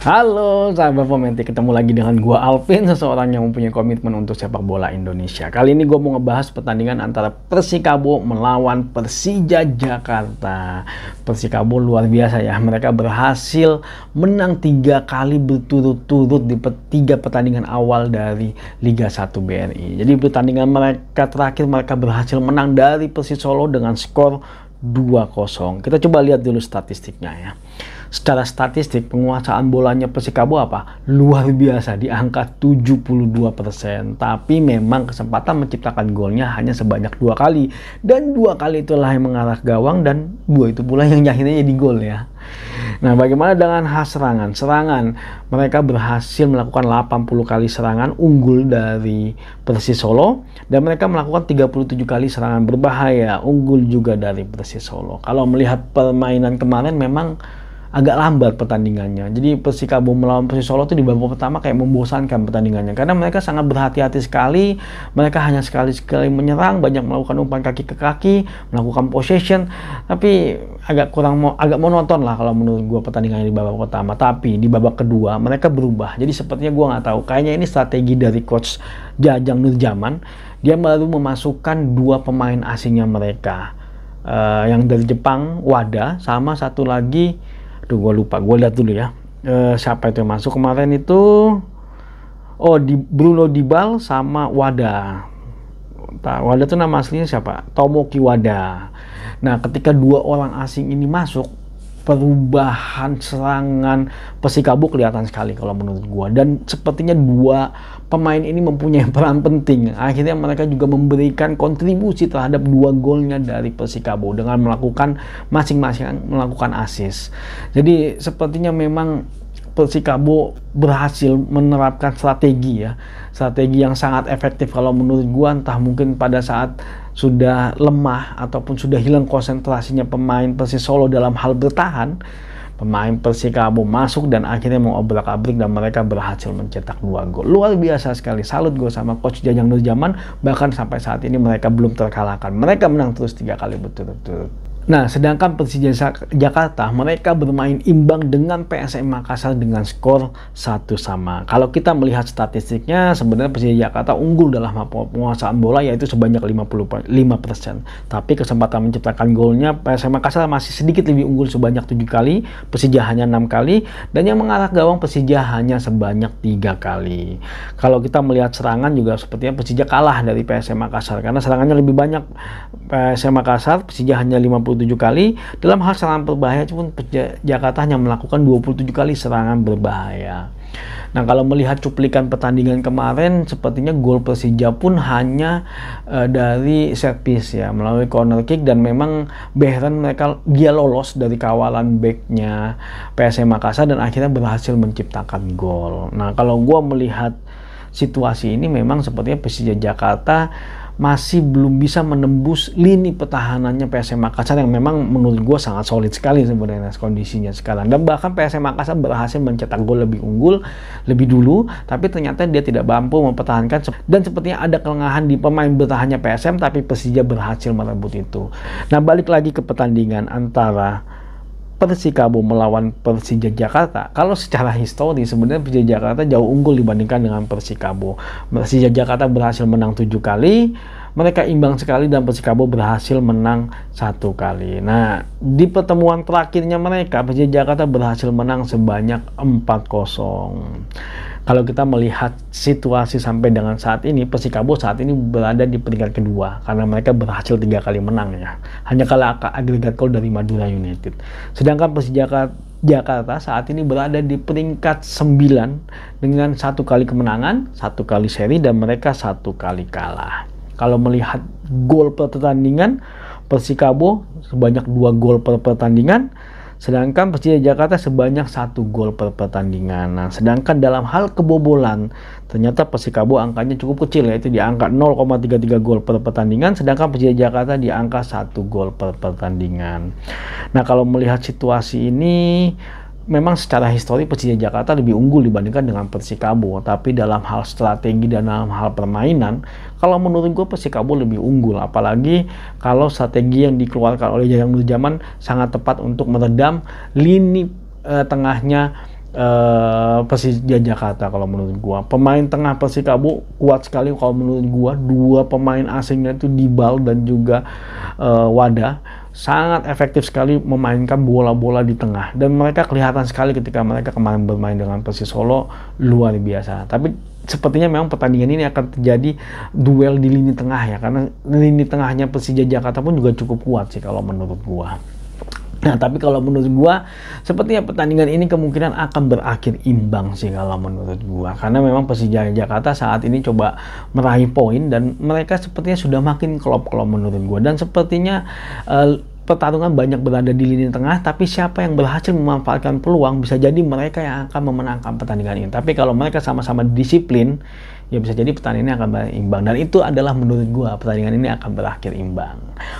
Halo sahabat Fomenti, ketemu lagi dengan gua Alvin, seseorang yang mempunyai komitmen untuk sepak bola Indonesia. Kali ini gua mau ngebahas pertandingan antara Persikabo melawan Persija Jakarta. Persikabo luar biasa ya, mereka berhasil menang tiga kali berturut-turut di tiga pertandingan awal dari Liga 1 BRI. Jadi pertandingan mereka terakhir mereka berhasil menang dari Persis Solo dengan skor 2-0. Kita coba lihat dulu statistiknya ya. Secara statistik penguasaan bolanya Persikabo apa? Luar biasa di angka 72%. Tapi memang kesempatan menciptakan golnya hanya sebanyak dua kali. Dan dua kali itulah yang mengarah gawang dan dua itu pula yang akhirnya jadi gol ya. Nah, bagaimana dengan khas serangan? Serangan, mereka berhasil melakukan 80 kali serangan unggul dari Persis Solo dan mereka melakukan 37 kali serangan berbahaya unggul juga dari Persis Solo. Kalau melihat permainan kemarin memang agak lambat pertandingannya. Jadi Persikabo melawan Persis Solo itu di babak pertama kayak membosankan pertandingannya karena mereka sangat berhati-hati sekali. Mereka hanya sekali-sekali menyerang, banyak melakukan umpan kaki ke kaki, melakukan possession, tapi agak kurang mo agak monoton lah kalau menurut gua pertandingannya di babak pertama. Tapi di babak kedua mereka berubah. Jadi sepertinya gua nggak tahu. Kayaknya ini strategi dari coach Jajang Nurjaman. Dia baru memasukkan dua pemain asingnya mereka. Uh, yang dari Jepang Wada sama satu lagi aduh gue lupa gue lihat dulu ya e, siapa itu yang masuk kemarin itu oh di Bruno Dibal sama Wada Wada itu nama aslinya siapa Tomoki Wada. nah ketika dua orang asing ini masuk perubahan serangan Persikabo kelihatan sekali kalau menurut gua dan sepertinya dua pemain ini mempunyai peran penting akhirnya mereka juga memberikan kontribusi terhadap dua golnya dari Persikabo dengan melakukan masing-masing melakukan assist jadi sepertinya memang Persikabo berhasil menerapkan strategi ya strategi yang sangat efektif kalau menurut gua entah mungkin pada saat sudah lemah ataupun sudah hilang konsentrasinya pemain Persis Solo dalam hal bertahan pemain Persikabo masuk dan akhirnya mau abrik dan mereka berhasil mencetak dua gol luar biasa sekali salut gua sama coach Jajang Nurjaman bahkan sampai saat ini mereka belum terkalahkan mereka menang terus tiga kali betul-betul. Nah, sedangkan Persija Jakarta mereka bermain imbang dengan PSM Makassar dengan skor satu sama. Kalau kita melihat statistiknya, sebenarnya Persija Jakarta unggul dalam penguasaan bola yaitu sebanyak 55%. Tapi kesempatan menciptakan golnya PSM Makassar masih sedikit lebih unggul sebanyak tujuh kali, Persija hanya enam kali dan yang mengarah gawang Persija hanya sebanyak tiga kali. Kalau kita melihat serangan juga sepertinya Persija kalah dari PSM Makassar karena serangannya lebih banyak PSM Makassar, Persija hanya lima puluh 27 kali. Dalam hal serangan berbahaya pun Jakarta hanya melakukan 27 kali serangan berbahaya. Nah, kalau melihat cuplikan pertandingan kemarin, sepertinya gol Persija pun hanya uh, dari servis ya, melalui corner kick dan memang Behren mereka dia lolos dari kawalan backnya PSM Makassar dan akhirnya berhasil menciptakan gol. Nah, kalau gue melihat situasi ini memang sepertinya Persija Jakarta masih belum bisa menembus lini pertahanannya PSM Makassar yang memang menurut gue sangat solid sekali sebenarnya kondisinya sekarang dan bahkan PSM Makassar berhasil mencetak gol lebih unggul lebih dulu tapi ternyata dia tidak mampu mempertahankan dan sepertinya ada kelengahan di pemain bertahannya PSM tapi Persija berhasil merebut itu nah balik lagi ke pertandingan antara Persikabo melawan Persija Jakarta, kalau secara histori sebenarnya Persija Jakarta jauh unggul dibandingkan dengan Persikabo. Persija Jakarta berhasil menang tujuh kali, mereka imbang sekali dan Persikabo berhasil menang satu kali. Nah, di pertemuan terakhirnya mereka Persija Jakarta berhasil menang sebanyak 4-0 kalau kita melihat situasi sampai dengan saat ini, Persikabo saat ini berada di peringkat kedua karena mereka berhasil tiga kali menang ya. Hanya kalah agregat gol dari Madura United. Sedangkan Persija Jakarta saat ini berada di peringkat 9 dengan satu kali kemenangan, satu kali seri dan mereka satu kali kalah. Kalau melihat gol per pertandingan, Persikabo sebanyak dua gol per pertandingan, Sedangkan Persija Jakarta sebanyak satu gol per pertandingan. Nah, sedangkan dalam hal kebobolan, ternyata Persikabo angkanya cukup kecil yaitu di angka 0,33 gol per pertandingan, sedangkan Persija Jakarta di angka satu gol per pertandingan. Nah, kalau melihat situasi ini memang secara histori Persija Jakarta lebih unggul dibandingkan dengan Persikabo, tapi dalam hal strategi dan dalam hal permainan, kalau menurut gue Persikabo lebih unggul, apalagi kalau strategi yang dikeluarkan oleh Jayang Nurjaman sangat tepat untuk meredam lini eh, tengahnya Uh, Persija Jakarta kalau menurut gua. Pemain tengah Persikabo kuat sekali kalau menurut gua. Dua pemain asingnya itu Dibal dan juga uh, Wada sangat efektif sekali memainkan bola-bola di tengah dan mereka kelihatan sekali ketika mereka kemarin bermain dengan Persis Solo luar biasa. Tapi sepertinya memang pertandingan ini akan terjadi duel di lini tengah ya karena lini tengahnya Persija Jakarta pun juga cukup kuat sih kalau menurut gua. Nah, tapi kalau menurut gua sepertinya pertandingan ini kemungkinan akan berakhir imbang sih kalau menurut gua karena memang Persija Jakarta saat ini coba meraih poin dan mereka sepertinya sudah makin klop kalau menurut gua dan sepertinya uh, pertarungan banyak berada di lini tengah, tapi siapa yang berhasil memanfaatkan peluang bisa jadi mereka yang akan memenangkan pertandingan ini. Tapi kalau mereka sama-sama disiplin, ya bisa jadi pertandingan ini akan berimbang. Dan itu adalah menurut gua pertandingan ini akan berakhir imbang.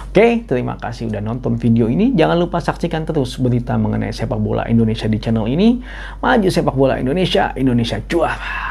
Oke, terima kasih udah nonton video ini. Jangan lupa saksikan terus berita mengenai sepak bola Indonesia di channel ini. Maju sepak bola Indonesia, Indonesia juara!